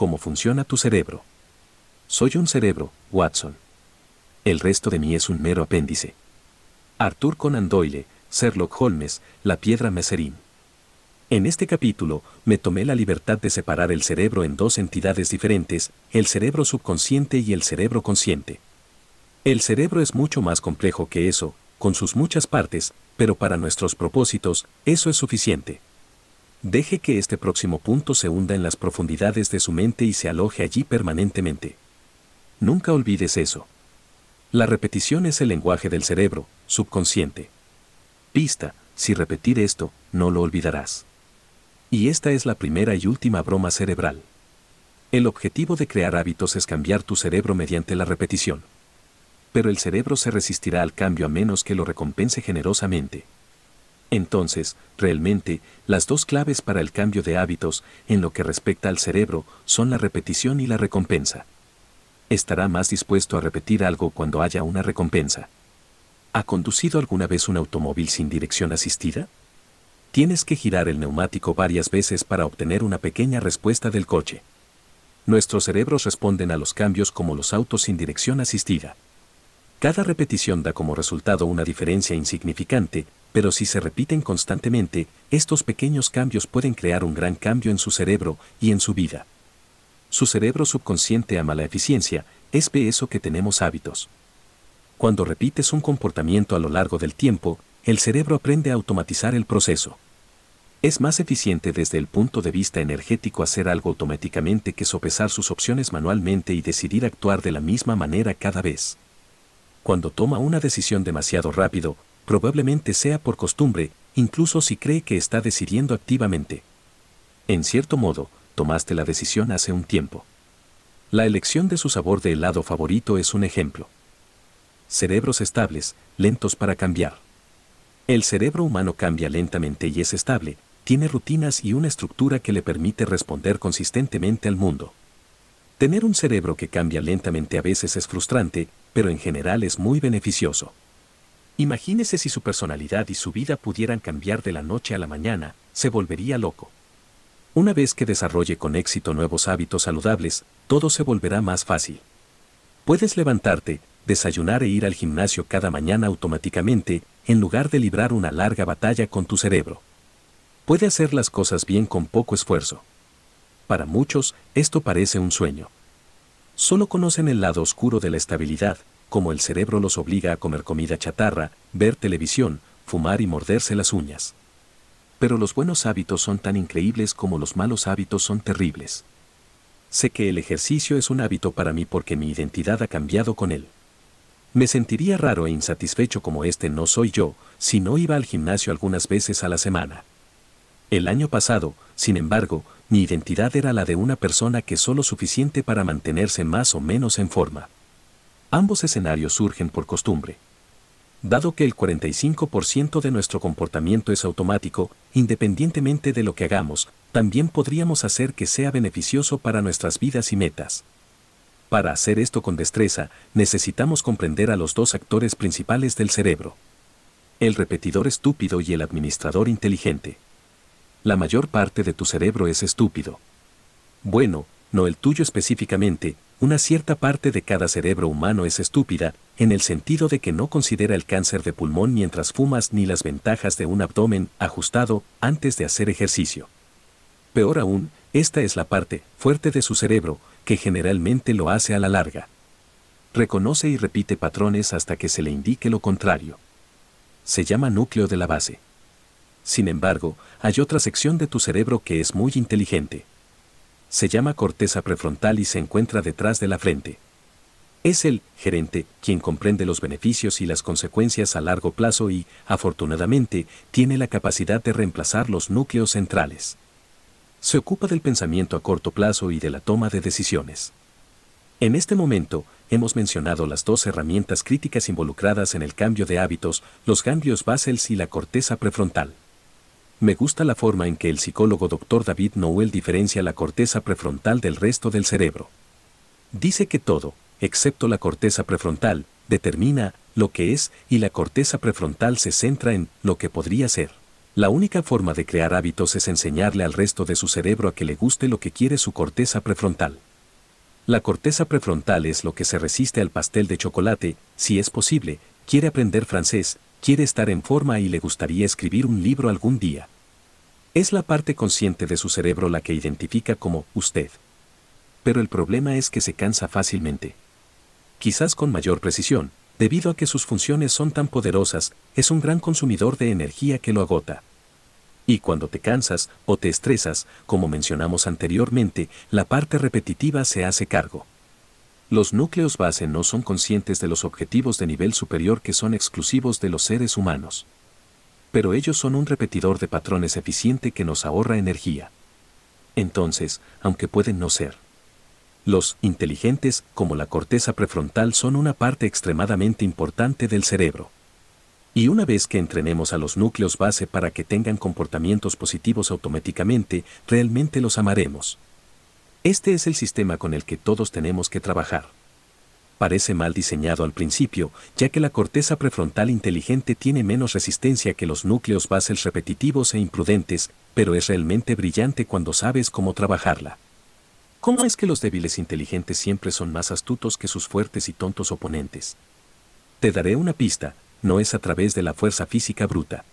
cómo funciona tu cerebro. Soy un cerebro, Watson. El resto de mí es un mero apéndice. Arthur Conan Doyle, Sherlock Holmes, La Piedra Meserín. En este capítulo, me tomé la libertad de separar el cerebro en dos entidades diferentes, el cerebro subconsciente y el cerebro consciente. El cerebro es mucho más complejo que eso, con sus muchas partes, pero para nuestros propósitos, eso es suficiente. Deje que este próximo punto se hunda en las profundidades de su mente y se aloje allí permanentemente. Nunca olvides eso. La repetición es el lenguaje del cerebro, subconsciente. Pista, si repetir esto, no lo olvidarás. Y esta es la primera y última broma cerebral. El objetivo de crear hábitos es cambiar tu cerebro mediante la repetición. Pero el cerebro se resistirá al cambio a menos que lo recompense generosamente. Entonces, realmente, las dos claves para el cambio de hábitos en lo que respecta al cerebro son la repetición y la recompensa. Estará más dispuesto a repetir algo cuando haya una recompensa. ¿Ha conducido alguna vez un automóvil sin dirección asistida? Tienes que girar el neumático varias veces para obtener una pequeña respuesta del coche. Nuestros cerebros responden a los cambios como los autos sin dirección asistida. Cada repetición da como resultado una diferencia insignificante, pero si se repiten constantemente, estos pequeños cambios pueden crear un gran cambio en su cerebro y en su vida. Su cerebro subconsciente ama la eficiencia, es de eso que tenemos hábitos. Cuando repites un comportamiento a lo largo del tiempo, el cerebro aprende a automatizar el proceso. Es más eficiente desde el punto de vista energético hacer algo automáticamente que sopesar sus opciones manualmente y decidir actuar de la misma manera cada vez. Cuando toma una decisión demasiado rápido, probablemente sea por costumbre, incluso si cree que está decidiendo activamente. En cierto modo, tomaste la decisión hace un tiempo. La elección de su sabor de helado favorito es un ejemplo. Cerebros estables, lentos para cambiar. El cerebro humano cambia lentamente y es estable, tiene rutinas y una estructura que le permite responder consistentemente al mundo. Tener un cerebro que cambia lentamente a veces es frustrante, pero en general es muy beneficioso. Imagínese si su personalidad y su vida pudieran cambiar de la noche a la mañana, se volvería loco. Una vez que desarrolle con éxito nuevos hábitos saludables, todo se volverá más fácil. Puedes levantarte, desayunar e ir al gimnasio cada mañana automáticamente, en lugar de librar una larga batalla con tu cerebro. Puede hacer las cosas bien con poco esfuerzo. Para muchos, esto parece un sueño. Solo conocen el lado oscuro de la estabilidad, como el cerebro los obliga a comer comida chatarra, ver televisión, fumar y morderse las uñas. Pero los buenos hábitos son tan increíbles como los malos hábitos son terribles. Sé que el ejercicio es un hábito para mí porque mi identidad ha cambiado con él. Me sentiría raro e insatisfecho como este no soy yo si no iba al gimnasio algunas veces a la semana. El año pasado, sin embargo, mi identidad era la de una persona que solo suficiente para mantenerse más o menos en forma ambos escenarios surgen por costumbre. Dado que el 45% de nuestro comportamiento es automático, independientemente de lo que hagamos, también podríamos hacer que sea beneficioso para nuestras vidas y metas. Para hacer esto con destreza, necesitamos comprender a los dos actores principales del cerebro. El repetidor estúpido y el administrador inteligente. La mayor parte de tu cerebro es estúpido. Bueno, no el tuyo específicamente, una cierta parte de cada cerebro humano es estúpida, en el sentido de que no considera el cáncer de pulmón mientras fumas ni las ventajas de un abdomen ajustado antes de hacer ejercicio. Peor aún, esta es la parte fuerte de su cerebro, que generalmente lo hace a la larga. Reconoce y repite patrones hasta que se le indique lo contrario. Se llama núcleo de la base. Sin embargo, hay otra sección de tu cerebro que es muy inteligente se llama corteza prefrontal y se encuentra detrás de la frente. Es el gerente quien comprende los beneficios y las consecuencias a largo plazo y, afortunadamente, tiene la capacidad de reemplazar los núcleos centrales. Se ocupa del pensamiento a corto plazo y de la toma de decisiones. En este momento, hemos mencionado las dos herramientas críticas involucradas en el cambio de hábitos, los ganglios basales y la corteza prefrontal. Me gusta la forma en que el psicólogo Dr. David Noel diferencia la corteza prefrontal del resto del cerebro. Dice que todo, excepto la corteza prefrontal, determina lo que es y la corteza prefrontal se centra en lo que podría ser. La única forma de crear hábitos es enseñarle al resto de su cerebro a que le guste lo que quiere su corteza prefrontal. La corteza prefrontal es lo que se resiste al pastel de chocolate, si es posible, quiere aprender francés, quiere estar en forma y le gustaría escribir un libro algún día. Es la parte consciente de su cerebro la que identifica como usted. Pero el problema es que se cansa fácilmente. Quizás con mayor precisión, debido a que sus funciones son tan poderosas, es un gran consumidor de energía que lo agota. Y cuando te cansas o te estresas, como mencionamos anteriormente, la parte repetitiva se hace cargo. Los núcleos base no son conscientes de los objetivos de nivel superior que son exclusivos de los seres humanos. Pero ellos son un repetidor de patrones eficiente que nos ahorra energía. Entonces, aunque pueden no ser. Los inteligentes, como la corteza prefrontal, son una parte extremadamente importante del cerebro. Y una vez que entrenemos a los núcleos base para que tengan comportamientos positivos automáticamente, realmente los amaremos. Este es el sistema con el que todos tenemos que trabajar. Parece mal diseñado al principio, ya que la corteza prefrontal inteligente tiene menos resistencia que los núcleos basales repetitivos e imprudentes, pero es realmente brillante cuando sabes cómo trabajarla. ¿Cómo es que los débiles inteligentes siempre son más astutos que sus fuertes y tontos oponentes? Te daré una pista, no es a través de la fuerza física bruta.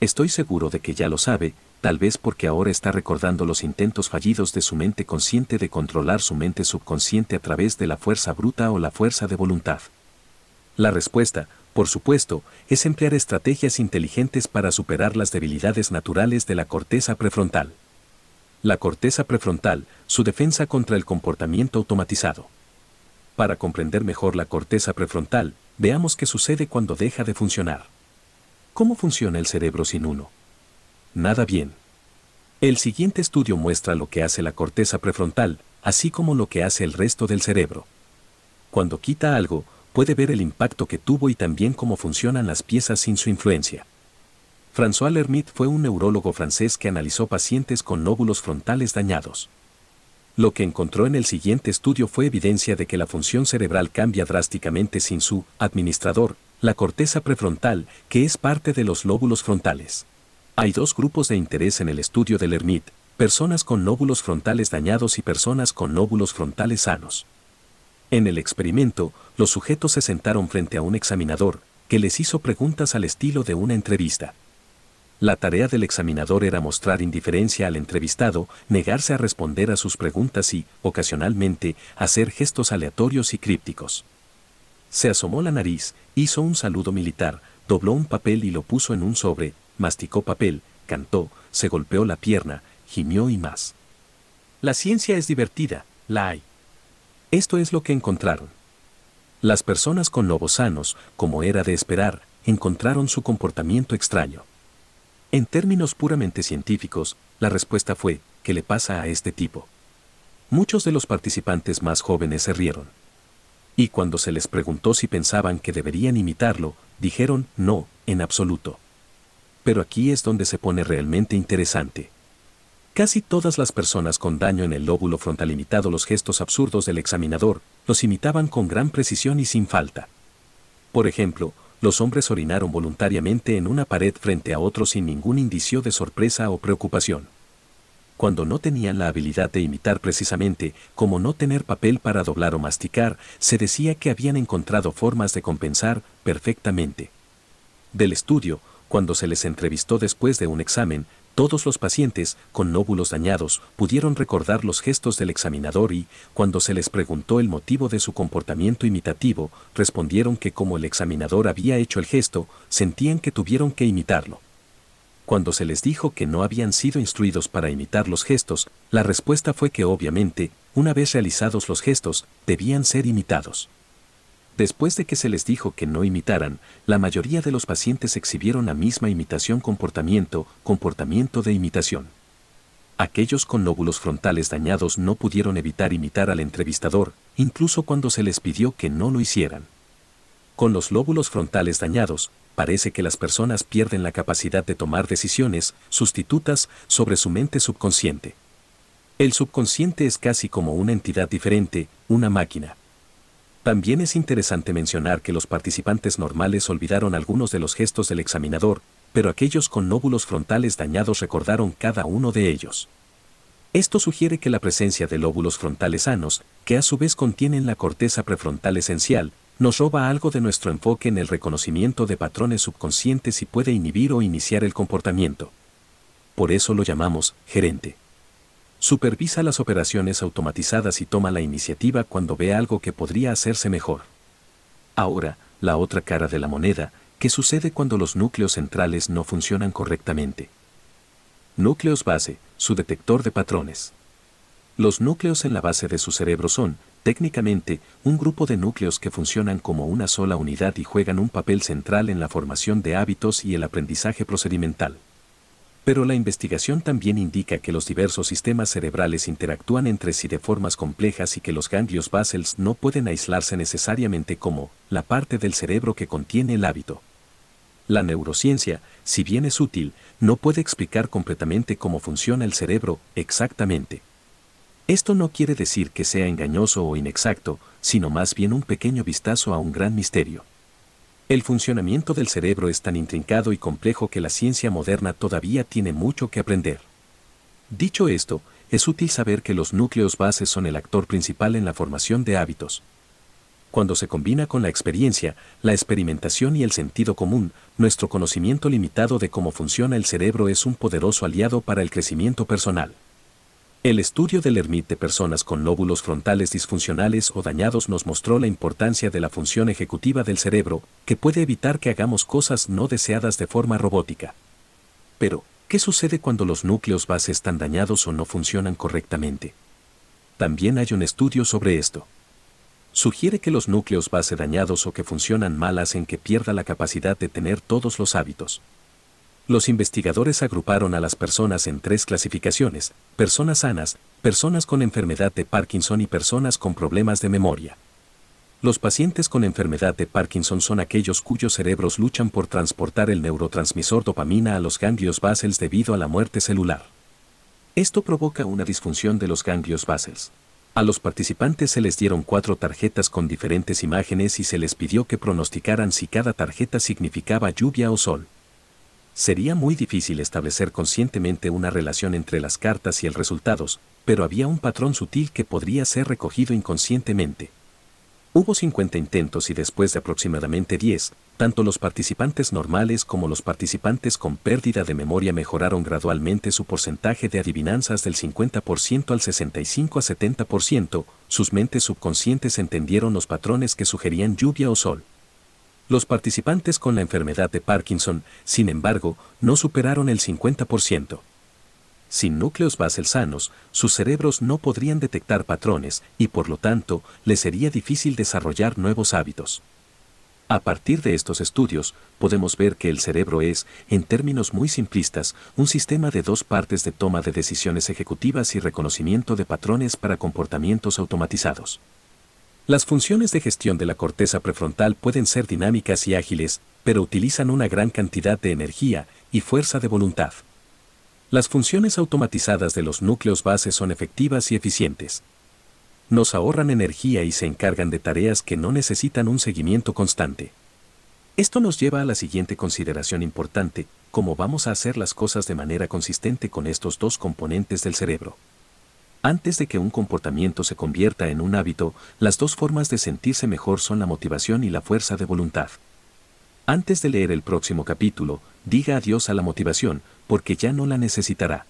Estoy seguro de que ya lo sabe, tal vez porque ahora está recordando los intentos fallidos de su mente consciente de controlar su mente subconsciente a través de la fuerza bruta o la fuerza de voluntad. La respuesta, por supuesto, es emplear estrategias inteligentes para superar las debilidades naturales de la corteza prefrontal. La corteza prefrontal, su defensa contra el comportamiento automatizado. Para comprender mejor la corteza prefrontal, veamos qué sucede cuando deja de funcionar. ¿Cómo funciona el cerebro sin uno? nada bien. El siguiente estudio muestra lo que hace la corteza prefrontal, así como lo que hace el resto del cerebro. Cuando quita algo, puede ver el impacto que tuvo y también cómo funcionan las piezas sin su influencia. François Lermite fue un neurólogo francés que analizó pacientes con lóbulos frontales dañados. Lo que encontró en el siguiente estudio fue evidencia de que la función cerebral cambia drásticamente sin su administrador, la corteza prefrontal, que es parte de los lóbulos frontales. Hay dos grupos de interés en el estudio del ermit: personas con nóbulos frontales dañados y personas con nóbulos frontales sanos. En el experimento, los sujetos se sentaron frente a un examinador, que les hizo preguntas al estilo de una entrevista. La tarea del examinador era mostrar indiferencia al entrevistado, negarse a responder a sus preguntas y, ocasionalmente, hacer gestos aleatorios y crípticos. Se asomó la nariz, hizo un saludo militar, dobló un papel y lo puso en un sobre, masticó papel, cantó, se golpeó la pierna, gimió y más. La ciencia es divertida, la hay. Esto es lo que encontraron. Las personas con lobos sanos, como era de esperar, encontraron su comportamiento extraño. En términos puramente científicos, la respuesta fue, ¿qué le pasa a este tipo? Muchos de los participantes más jóvenes se rieron. Y cuando se les preguntó si pensaban que deberían imitarlo, dijeron, no, en absoluto pero aquí es donde se pone realmente interesante. Casi todas las personas con daño en el lóbulo frontal imitado los gestos absurdos del examinador, los imitaban con gran precisión y sin falta. Por ejemplo, los hombres orinaron voluntariamente en una pared frente a otro sin ningún indicio de sorpresa o preocupación. Cuando no tenían la habilidad de imitar precisamente, como no tener papel para doblar o masticar, se decía que habían encontrado formas de compensar perfectamente. Del estudio, cuando se les entrevistó después de un examen, todos los pacientes, con nóbulos dañados, pudieron recordar los gestos del examinador y, cuando se les preguntó el motivo de su comportamiento imitativo, respondieron que como el examinador había hecho el gesto, sentían que tuvieron que imitarlo. Cuando se les dijo que no habían sido instruidos para imitar los gestos, la respuesta fue que obviamente, una vez realizados los gestos, debían ser imitados. Después de que se les dijo que no imitaran, la mayoría de los pacientes exhibieron la misma imitación comportamiento, comportamiento de imitación. Aquellos con lóbulos frontales dañados no pudieron evitar imitar al entrevistador, incluso cuando se les pidió que no lo hicieran. Con los lóbulos frontales dañados, parece que las personas pierden la capacidad de tomar decisiones sustitutas sobre su mente subconsciente. El subconsciente es casi como una entidad diferente, una máquina. También es interesante mencionar que los participantes normales olvidaron algunos de los gestos del examinador, pero aquellos con lóbulos frontales dañados recordaron cada uno de ellos. Esto sugiere que la presencia de lóbulos frontales sanos, que a su vez contienen la corteza prefrontal esencial, nos roba algo de nuestro enfoque en el reconocimiento de patrones subconscientes y puede inhibir o iniciar el comportamiento. Por eso lo llamamos gerente. Supervisa las operaciones automatizadas y toma la iniciativa cuando ve algo que podría hacerse mejor. Ahora, la otra cara de la moneda, ¿qué sucede cuando los núcleos centrales no funcionan correctamente. Núcleos base, su detector de patrones. Los núcleos en la base de su cerebro son, técnicamente, un grupo de núcleos que funcionan como una sola unidad y juegan un papel central en la formación de hábitos y el aprendizaje procedimental. Pero la investigación también indica que los diversos sistemas cerebrales interactúan entre sí de formas complejas y que los ganglios basals no pueden aislarse necesariamente como la parte del cerebro que contiene el hábito. La neurociencia, si bien es útil, no puede explicar completamente cómo funciona el cerebro exactamente. Esto no quiere decir que sea engañoso o inexacto, sino más bien un pequeño vistazo a un gran misterio. El funcionamiento del cerebro es tan intrincado y complejo que la ciencia moderna todavía tiene mucho que aprender. Dicho esto, es útil saber que los núcleos bases son el actor principal en la formación de hábitos. Cuando se combina con la experiencia, la experimentación y el sentido común, nuestro conocimiento limitado de cómo funciona el cerebro es un poderoso aliado para el crecimiento personal. El estudio del ERMIT de personas con lóbulos frontales disfuncionales o dañados nos mostró la importancia de la función ejecutiva del cerebro, que puede evitar que hagamos cosas no deseadas de forma robótica. Pero, ¿qué sucede cuando los núcleos base están dañados o no funcionan correctamente? También hay un estudio sobre esto. Sugiere que los núcleos base dañados o que funcionan mal hacen que pierda la capacidad de tener todos los hábitos los investigadores agruparon a las personas en tres clasificaciones, personas sanas, personas con enfermedad de Parkinson y personas con problemas de memoria. Los pacientes con enfermedad de Parkinson son aquellos cuyos cerebros luchan por transportar el neurotransmisor dopamina a los ganglios basales debido a la muerte celular. Esto provoca una disfunción de los ganglios basales. A los participantes se les dieron cuatro tarjetas con diferentes imágenes y se les pidió que pronosticaran si cada tarjeta significaba lluvia o sol. Sería muy difícil establecer conscientemente una relación entre las cartas y el resultados, pero había un patrón sutil que podría ser recogido inconscientemente. Hubo 50 intentos y después de aproximadamente 10, tanto los participantes normales como los participantes con pérdida de memoria mejoraron gradualmente su porcentaje de adivinanzas del 50% al 65 70%, sus mentes subconscientes entendieron los patrones que sugerían lluvia o sol. Los participantes con la enfermedad de Parkinson, sin embargo, no superaron el 50%. Sin núcleos basal sanos, sus cerebros no podrían detectar patrones y por lo tanto les sería difícil desarrollar nuevos hábitos. A partir de estos estudios, podemos ver que el cerebro es, en términos muy simplistas, un sistema de dos partes de toma de decisiones ejecutivas y reconocimiento de patrones para comportamientos automatizados. Las funciones de gestión de la corteza prefrontal pueden ser dinámicas y ágiles, pero utilizan una gran cantidad de energía y fuerza de voluntad. Las funciones automatizadas de los núcleos base son efectivas y eficientes. Nos ahorran energía y se encargan de tareas que no necesitan un seguimiento constante. Esto nos lleva a la siguiente consideración importante, cómo vamos a hacer las cosas de manera consistente con estos dos componentes del cerebro. Antes de que un comportamiento se convierta en un hábito, las dos formas de sentirse mejor son la motivación y la fuerza de voluntad. Antes de leer el próximo capítulo, diga adiós a la motivación, porque ya no la necesitará.